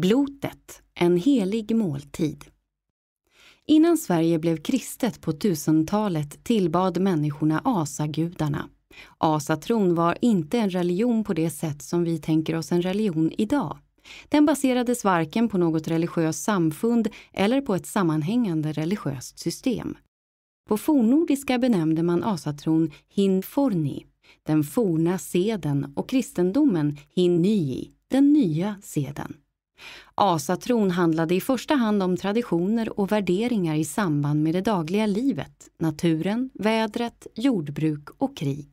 Blotet, en helig måltid. Innan Sverige blev kristet på 1000-talet tillbad människorna asagudarna. Asatron var inte en religion på det sätt som vi tänker oss en religion idag. Den baserades varken på något religiöst samfund eller på ett sammanhängande religiöst system. På fornnordiska benämnde man asatron hinforni, den forna seden och kristendomen hinnyi, den nya seden. Asatron handlade i första hand om traditioner och värderingar i samband med det dagliga livet, naturen, vädret, jordbruk och krig.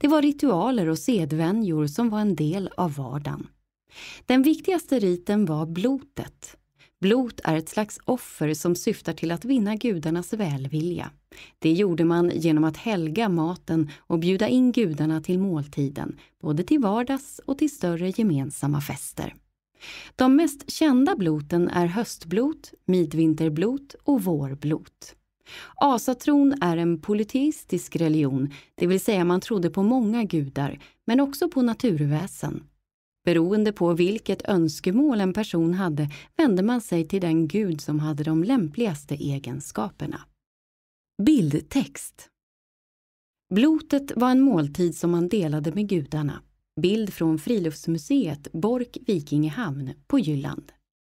Det var ritualer och sedvänjor som var en del av vardagen. Den viktigaste riten var blotet. Blot är ett slags offer som syftar till att vinna gudarnas välvilja. Det gjorde man genom att helga maten och bjuda in gudarna till måltiden, både till vardags och till större gemensamma fester. De mest kända bloten är höstblot, midvinterblot och vårblot. Asatron är en polyteistisk religion, det vill säga man trodde på många gudar, men också på naturväsen. Beroende på vilket önskemål en person hade vände man sig till den gud som hade de lämpligaste egenskaperna. Bildtext Blotet var en måltid som man delade med gudarna. Bild från Friluftsmuseet Bork Vikingehamn på Jylland.